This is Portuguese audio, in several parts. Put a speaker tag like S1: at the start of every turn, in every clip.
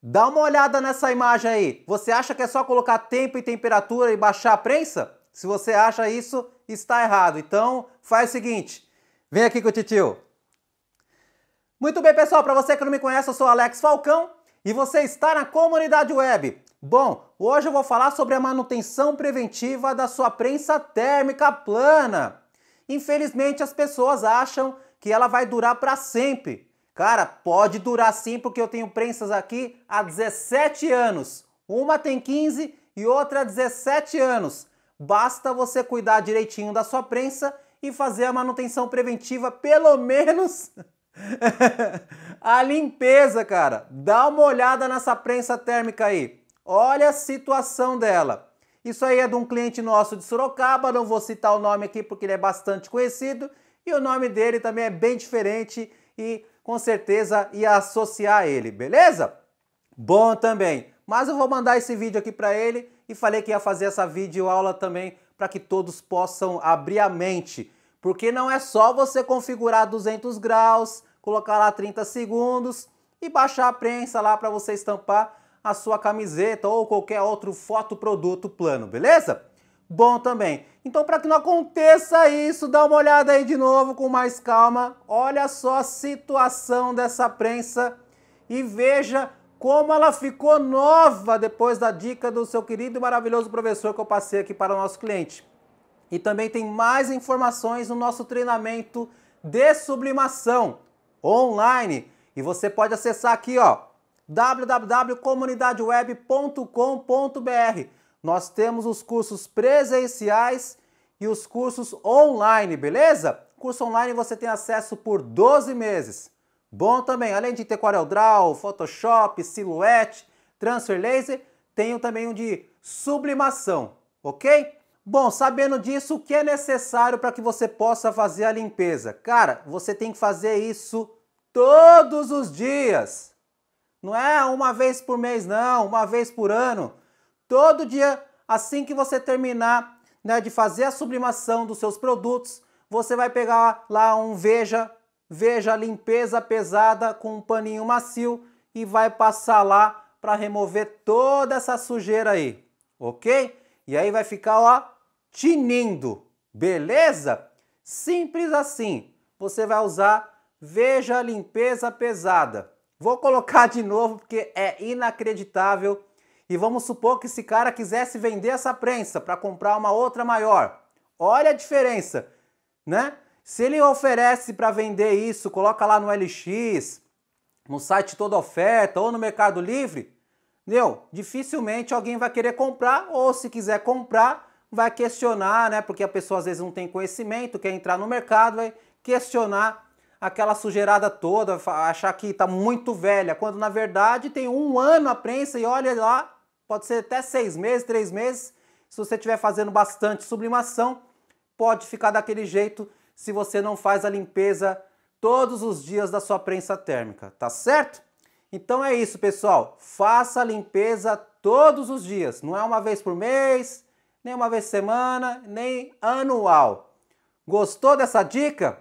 S1: Dá uma olhada nessa imagem aí. Você acha que é só colocar tempo e temperatura e baixar a prensa? Se você acha isso, está errado. Então, faz o seguinte. Vem aqui com o titio. Muito bem, pessoal. Para você que não me conhece, eu sou Alex Falcão e você está na comunidade web. Bom, hoje eu vou falar sobre a manutenção preventiva da sua prensa térmica plana. Infelizmente, as pessoas acham que ela vai durar para sempre. Cara, pode durar sim, porque eu tenho prensas aqui há 17 anos. Uma tem 15 e outra 17 anos. Basta você cuidar direitinho da sua prensa e fazer a manutenção preventiva, pelo menos a limpeza, cara. Dá uma olhada nessa prensa térmica aí. Olha a situação dela. Isso aí é de um cliente nosso de Sorocaba, não vou citar o nome aqui porque ele é bastante conhecido e o nome dele também é bem diferente e com certeza ia associar ele, beleza? Bom também. Mas eu vou mandar esse vídeo aqui para ele e falei que ia fazer essa videoaula também para que todos possam abrir a mente. Porque não é só você configurar 200 graus, colocar lá 30 segundos e baixar a prensa lá para você estampar a sua camiseta ou qualquer outro fotoproduto plano, beleza? bom também. Então, para que não aconteça isso, dá uma olhada aí de novo com mais calma. Olha só a situação dessa prensa e veja como ela ficou nova depois da dica do seu querido e maravilhoso professor que eu passei aqui para o nosso cliente. E também tem mais informações no nosso treinamento de sublimação online. E você pode acessar aqui, ó, www.comunidadeweb.com.br nós temos os cursos presenciais e os cursos online, beleza? Curso online você tem acesso por 12 meses. Bom também, além de ter draw Photoshop, Silhouette, Transfer Laser, tenho também um de sublimação, ok? Bom, sabendo disso, o que é necessário para que você possa fazer a limpeza? Cara, você tem que fazer isso todos os dias. Não é uma vez por mês, não, uma vez por ano. Todo dia, assim que você terminar né, de fazer a sublimação dos seus produtos, você vai pegar lá um Veja, Veja limpeza pesada com um paninho macio e vai passar lá para remover toda essa sujeira aí, ok? E aí vai ficar ó, tinindo, beleza? Simples assim. Você vai usar Veja limpeza pesada. Vou colocar de novo porque é inacreditável e vamos supor que esse cara quisesse vender essa prensa para comprar uma outra maior. Olha a diferença, né? Se ele oferece para vender isso, coloca lá no LX, no site toda oferta ou no Mercado Livre, meu, dificilmente alguém vai querer comprar ou se quiser comprar, vai questionar, né? Porque a pessoa às vezes não tem conhecimento, quer entrar no mercado, vai questionar aquela sujeirada toda, achar que está muito velha, quando na verdade tem um ano a prensa e olha lá, pode ser até seis meses, três meses. Se você estiver fazendo bastante sublimação, pode ficar daquele jeito se você não faz a limpeza todos os dias da sua prensa térmica, tá certo? Então é isso, pessoal. Faça a limpeza todos os dias. Não é uma vez por mês, nem uma vez por semana, nem anual. Gostou dessa dica?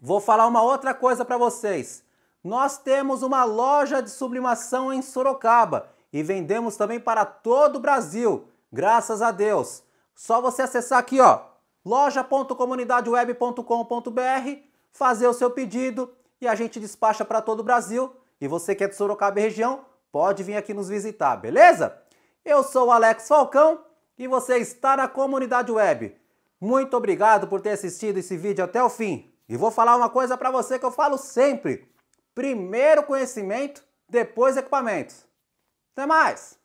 S1: Vou falar uma outra coisa para vocês. Nós temos uma loja de sublimação em Sorocaba e vendemos também para todo o Brasil, graças a Deus. Só você acessar aqui, ó, loja.comunidadeweb.com.br, fazer o seu pedido e a gente despacha para todo o Brasil. E você que é de Sorocaba e região, pode vir aqui nos visitar, beleza? Eu sou o Alex Falcão e você está na Comunidade Web. Muito obrigado por ter assistido esse vídeo até o fim. E vou falar uma coisa para você que eu falo sempre. Primeiro conhecimento, depois equipamentos. Até mais!